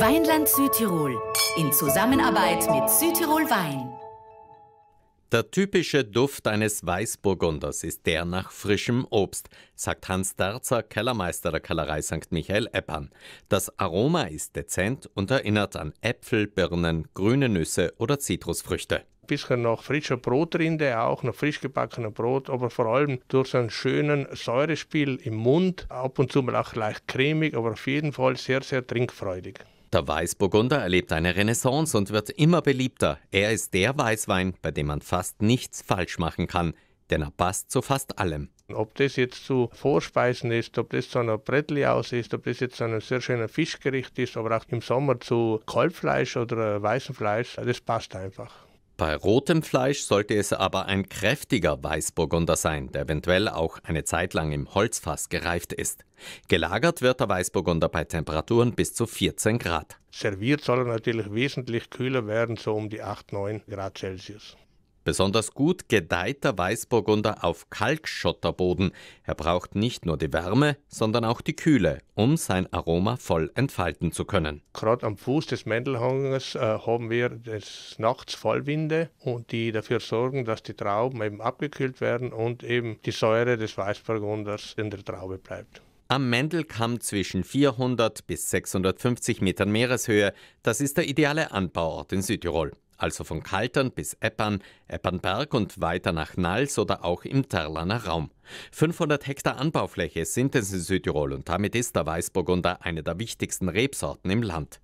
Weinland Südtirol in Zusammenarbeit mit Südtirol Wein. Der typische Duft eines Weißburgunders ist der nach frischem Obst, sagt Hans Darzer, Kellermeister der Kellerei St. Michael Eppern. Das Aroma ist dezent und erinnert an Äpfel, Birnen, grüne Nüsse oder Zitrusfrüchte bisschen noch frischer Brotrinde, auch noch frisch gebackener Brot, aber vor allem durch einen schönen Säurespiel im Mund, ab und zu mal auch leicht cremig, aber auf jeden Fall sehr, sehr trinkfreudig. Der Weißburgunder erlebt eine Renaissance und wird immer beliebter. Er ist der Weißwein, bei dem man fast nichts falsch machen kann, denn er passt zu fast allem. Ob das jetzt zu Vorspeisen ist, ob das zu einer aus ist, ob das jetzt zu einem sehr schönen Fischgericht ist, aber auch im Sommer zu Kalbfleisch oder weißem Fleisch, das passt einfach. Bei rotem Fleisch sollte es aber ein kräftiger Weißburgunder sein, der eventuell auch eine Zeit lang im Holzfass gereift ist. Gelagert wird der Weißburgunder bei Temperaturen bis zu 14 Grad. Serviert soll er natürlich wesentlich kühler werden, so um die 8, 9 Grad Celsius. Besonders gut gedeiht der Weißburgunder auf Kalkschotterboden. Er braucht nicht nur die Wärme, sondern auch die Kühle, um sein Aroma voll entfalten zu können. Gerade am Fuß des Mendelhanges äh, haben wir des Nachts Fallwinde und die dafür sorgen, dass die Trauben eben abgekühlt werden und eben die Säure des Weißburgunders in der Traube bleibt. Am Mendelkamm zwischen 400 bis 650 Metern Meereshöhe, das ist der ideale Anbauort in Südtirol also von Kaltern bis Eppern, Eppernberg und weiter nach Nals oder auch im Terlaner Raum. 500 Hektar Anbaufläche sind es in Südtirol und damit ist der Weißburgunder eine der wichtigsten Rebsorten im Land.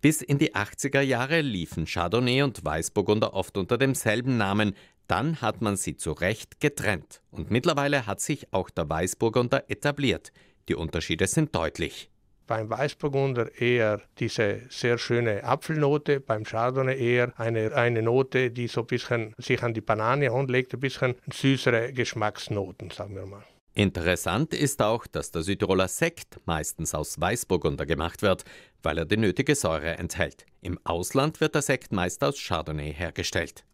Bis in die 80er Jahre liefen Chardonnay und Weißburgunder oft unter demselben Namen, dann hat man sie zu Recht getrennt. Und mittlerweile hat sich auch der Weißburgunder etabliert. Die Unterschiede sind deutlich. Beim Weißburgunder eher diese sehr schöne Apfelnote, beim Chardonnay eher eine, eine Note, die so ein bisschen sich an die Banane anlegt, ein bisschen süßere Geschmacksnoten, sagen wir mal. Interessant ist auch, dass der Südtiroler Sekt meistens aus Weißburgunder gemacht wird, weil er die nötige Säure enthält. Im Ausland wird der Sekt meist aus Chardonnay hergestellt.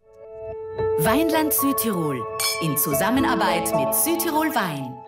Weinland Südtirol in Zusammenarbeit mit Südtirol Wein.